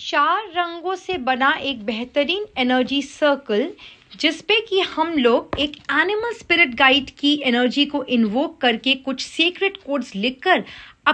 चार रंगों से बना एक बेहतरीन एनर्जी सर्कल जिसपे कि हम लोग एक एनिमल स्पिरिट गाइड की एनर्जी को इन्वोक करके कुछ सीक्रेट कोड्स लिखकर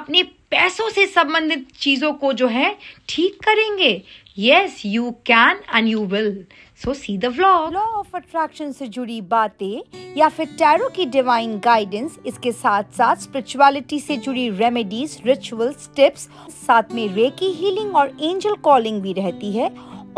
अपने पैसों से संबंधित चीज़ों को जो है ठीक करेंगे yes you can and you will so see the vlog law of attraction से जुड़ी बातें या फिर टैरो की डिवाइन गाइडेंस इसके साथ साथ स्पिरिचुअलिटी से जुड़ी रेमेडीज रिचुअल्स टिप्स साथ में रेकी हीलिंग और एंजल कॉलिंग भी रहती है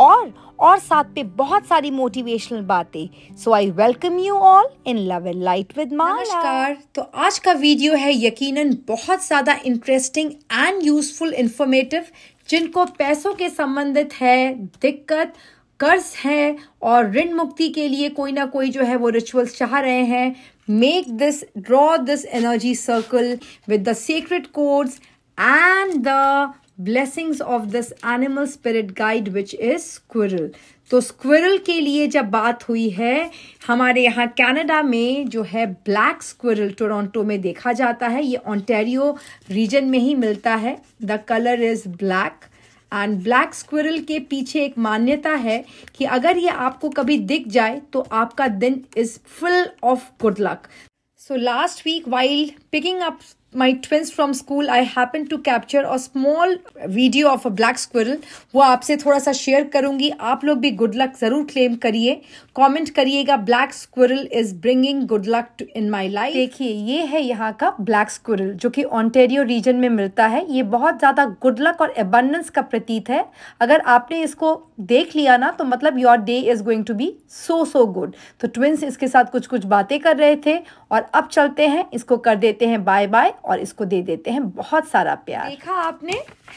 और और साथ पे बहुत सारी मोटिवेशनल बातें so I welcome you all in love and light with नमस्कार तो आज का वीडियो है यकीनन बहुत ज्यादा इंटरेस्टिंग एंड यूजफुल इंफॉर्मेटिव जिनको पैसों के संबंधित है दिक्कत कर्ज है और ऋण मुक्ति के लिए कोई ना कोई जो है वो रिचुअल्स चाह रहे हैं make this draw this energy circle with the secret codes and the blessings of this animal spirit guide which is squirrel तो स्क्विरल के लिए जब बात हुई है हमारे यहाँ कनाडा में जो है ब्लैक स्क्विरल टोरंटो में देखा जाता है ये ऑन्टेरियो रीजन में ही मिलता है the colour is black and black squirrel के पीछे एक मान्यता है कि अगर ये आपको कभी दिख जाए तो आपका दिन is full of good luck so last week wild picking up my twins from school i happened to capture a small video of a black squirrel वो आपसे थोड़ा सा शेयर करूंगी आप लोग भी गुड लक जरूर क्लेम करिए कमेंट करिएगा black squirrel is bringing good luck in my life देखिए ये है यहाँ का ब्लैक स्क्विरल जो कि ऑन्टेरियो रीजन में मिलता है ये बहुत ज़्यादा गुड लक और एबंडेंस का प्रतीत है अगर आपने इसको देख लिया ना तो मतलब your day is going to be so so good तो ट्विंस इसके साथ कुछ कुछ बातें कर रहे थे और अब चलते हैं इसको कर देते हैं बाय बाय और इसको दे देते हैं बहुत सारा प्यार देखा आपने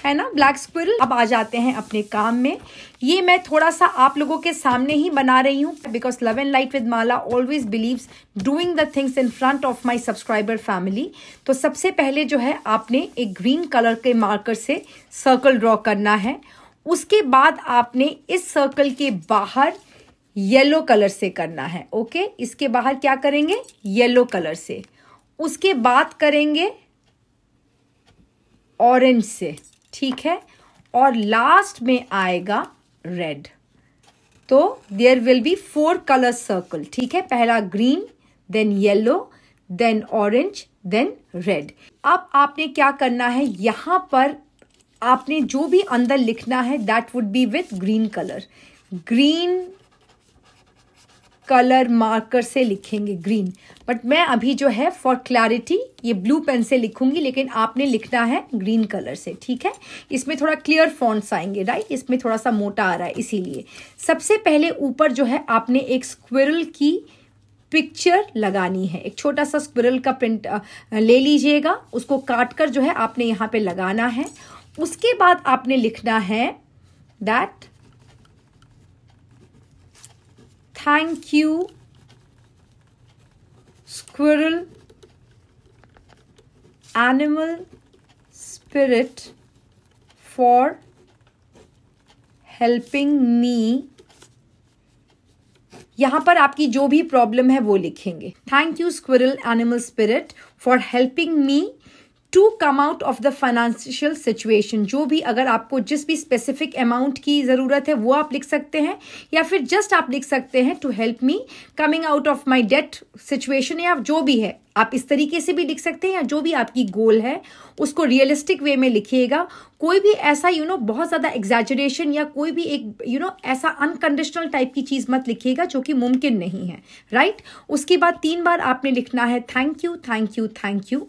है ना ब्लैक स्क्विरल अब आ जाते हैं अपने काम में ये मैं थोड़ा सा आप लोगों के सामने ही बना रही हूँ because love and light with Mala always believe doing the things in front of my subscriber family तो सबसे पहले जो है आपने एक ग्रीन कलर के मार्कर से सर्कल ड्रॉ करना है उसके बाद आपने इस सर्कल के बाहर येलो कलर से करना है ओके इसके बाहर क्या करेंगे येलो कलर से उसके बाद करेंगे ऑरेंज से ठीक है और लास्ट में आएगा रेड तो there will be four colour circle ठीक है पहला green then yellow then orange then red अब आपने क्या करना है यहां पर आपने जो भी अंदर लिखना है that would be with green colour green colour marker से लिखेंगे ग्रीन बट मैं अभी जो है फॉर क्लैरिटी ये ब्लू पेन से लिखूंगी लेकिन आपने लिखना है ग्रीन कलर से ठीक है इसमें थोड़ा क्लियर फॉन्ट्स आएंगे राइट इसमें थोड़ा सा मोटा आ रहा है इसीलिए सबसे पहले ऊपर जो है आपने एक स्क्विरल की पिक्चर लगानी है एक छोटा सा स्क्विरल का प्रिंट ले लीजिएगा उसको काट कर जो है आपने यहाँ पे लगाना है उसके बाद आपने लिखना है that thank you squirrel animal spirit for helping me यहां पर आपकी जो भी प्रॉब्लम है वो लिखेंगे thank you squirrel animal spirit for helping me to come out of the financial situation जो भी अगर आपको जिस भी स्पेसिफिक अमाउंट की ज़रूरत है वो आप लिख सकते हैं या फिर जस्ट आप लिख सकते हैं to help me coming out of my debt situation या जो भी है आप इस तरीके से भी लिख सकते हैं या जो भी आपकी गोल है उसको रियलिस्टिक वे में लिखिएगा कोई भी ऐसा यू you नो know, बहुत ज़्यादा एग्जैजरेशन या कोई भी एक यू you नो know, ऐसा अनकंडीशनल टाइप की चीज़ मत लिखिएगा जो कि मुमकिन नहीं है राइट right? उसके बाद तीन बार आपने लिखना है thank you thank you thank you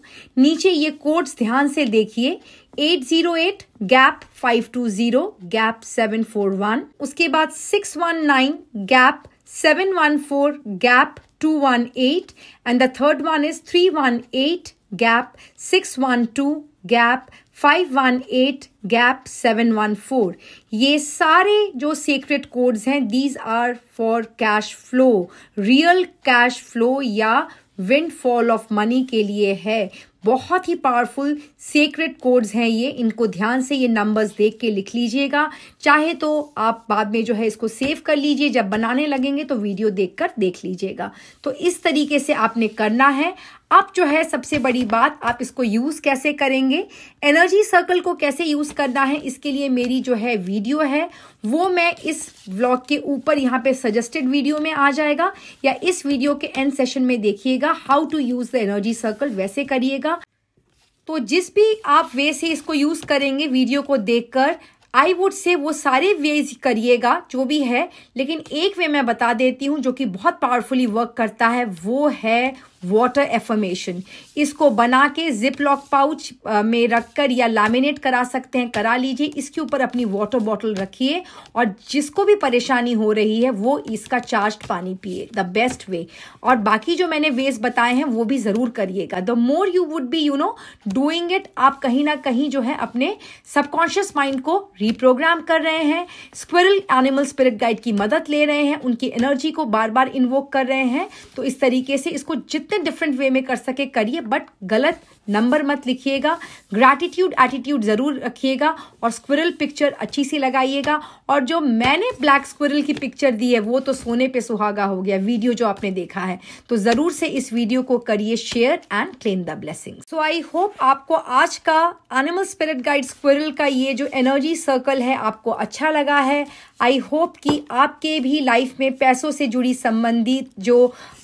नीचे ये कोड्स ध्यान से देखिए 808 गैप 520 गैप 741 उसके बाद 619 gap 714 gap 218 and the third one is 318 gap 612 gap 518 gap 714 ये सारे जो सीक्रेट कोड्स हैं these are for cash flow real cash flow या विंड फॉल ऑफ मनी के लिए है बहुत ही पावरफुल सीक्रेट कोड्स हैं ये इनको ध्यान से ये नंबर्स देख के लिख लीजिएगा चाहे तो आप बाद में जो है इसको सेव कर लीजिए जब बनाने लगेंगे तो वीडियो देखकर देख लीजिएगा तो इस तरीके से आपने करना है अब जो है सबसे बड़ी बात आप इसको यूज़ कैसे करेंगे एनर्जी सर्कल को कैसे यूज़ करना है इसके लिए मेरी जो है वीडियो है वो मैं इस ब्लॉग के ऊपर यहाँ पे सजेस्टेड वीडियो में आ जाएगा या इस वीडियो के एंड सेशन में देखिएगा how to use the energy circle वैसे करिएगा तो जिस भी आप वे से इसको यूज़ करेंगे वीडियो को देखकर आई वुड से वो सारे वेज करिएगा जो भी है लेकिन एक वे मैं बता देती हूँ जो कि बहुत पावरफुली वर्क करता है वो है वाटर एफर्मेशन इसको बना के जिप लॉक पाउच में रखकर या लैमिनेट करा सकते हैं करा लीजिए इसके ऊपर अपनी वाटर बॉटल रखिए और जिसको भी परेशानी हो रही है वो इसका चार्ज पानी पिए द बेस्ट वे और बाकी जो मैंने वेज बताए हैं वो भी ज़रूर करिएगा the more you would be you know doing it आप कहीं ना कहीं जो है अपने सबकॉन्शियस माइंड को रिप्रोग्राम कर रहे हैं स्क्विरल एनिमल स्पिरिट गाइड की मदद ले रहे हैं उनकी एनर्जी को बार बार इन्वोक कर रहे हैं तो इस तरीके से इसको जित जितने डिफरेंट वे में कर सके करिए बट गलत नंबर मत लिखिएगा ग्रैटिट्यूड एटीट्यूड ज़रूर रखिएगा और स्क्विरल पिक्चर अच्छी सी लगाइएगा और जो मैंने ब्लैक स्क्विरल की पिक्चर दी है वो तो सोने पे सुहागा हो गया वीडियो जो आपने देखा है तो ज़रूर से इस वीडियो को करिए share and claim the blessing so I hope आपको आज का एनिमल स्पिरिट गाइड स्क्विरल का ये जो एनर्जी सर्कल है आपको अच्छा लगा है आई होप कि आपके भी लाइफ में पैसों से जुड़ी संबंधित जो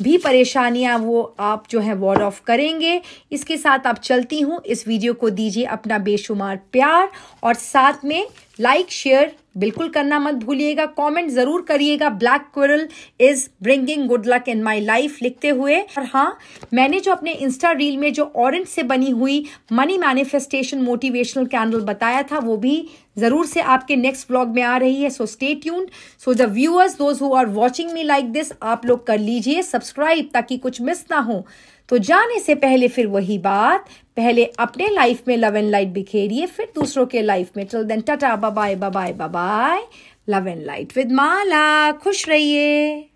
भी परेशानियां वो आप जो है वॉर ऑफ करेंगे इसके साथ आप चलती हूँ इस वीडियो को दीजिए अपना बेशुमार प्यार और साथ में लाइक शेयर बिल्कुल करना मत भूलिएगा कमेंट जरूर करिएगा black squirrel is bringing good luck in my life लिखते हुए और हाँ मैंने जो अपने इंस्टा रील में जो ऑरेंज से बनी हुई मनी मैनिफेस्टेशन मोटिवेशनल कैंडल बताया था वो भी जरूर से आपके नेक्स्ट ब्लॉग में आ रही है so stay tuned so the viewers those who are watching me like this आप लोग कर लीजिए सब्सक्राइब ताकि कुछ मिस ना हो तो जाने से पहले फिर वही बात पहले अपने लाइफ में लव एंड लाइट बिखेरिए फिर दूसरों के लाइफ में चल then tata bye bye bye bye love and light with Mala खुश रहिए